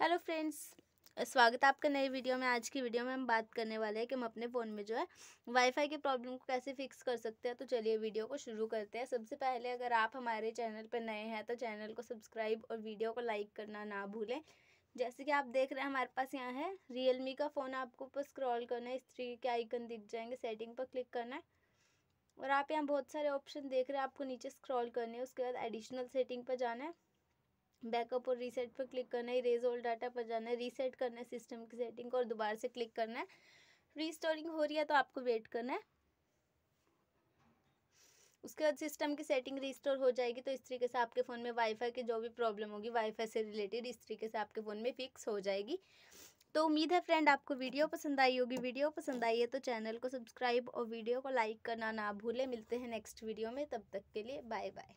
hello friends स्वागत है आपका नई वीडियो में आज की वीडियो में हम बात करने वाले हैं कि हम अपने फ़ोन में जो है वाईफाई की प्रॉब्लम को कैसे फिक्स कर सकते हैं तो चलिए वीडियो को शुरू करते हैं सबसे पहले अगर आप हमारे चैनल पर नए हैं तो चैनल को सब्सक्राइब और वीडियो को लाइक करना ना भूलें जैसे कि आप देख रहे हैं हमारे पास यहाँ है रियलमी का फ़ोन आपको ऊपर स्क्रॉल करना है इस तरीके के आइकन दिख जाएंगे सेटिंग पर क्लिक करना है और आप यहाँ बहुत सारे ऑप्शन देख रहे हैं आपको नीचे स्क्रॉल करने है उसके बाद एडिशनल सेटिंग पर जाना है बैकअप और रीसेट पर क्लिक करना है रेज ऑल डाटा पर जाना है रीसेट करना है सिस्टम की सेटिंग को और दोबारा से क्लिक करना है रीस्टोरिंग हो रही है तो आपको वेट करना है उसके बाद सिस्टम की सेटिंग रिस्टोर हो जाएगी तो इस तरीके से आपके फ़ोन में वाईफाई की जो भी प्रॉब्लम होगी वाईफाई से रिलेटेड इस तरीके से आपके फ़ोन में फिक्स हो जाएगी तो उम्मीद है फ्रेंड आपको वीडियो पसंद आई होगी वीडियो पसंद आई है तो चैनल को सब्सक्राइब और वीडियो को लाइक करना ना भूलें मिलते हैं नेक्स्ट वीडियो में तब तक के लिए बाय बाय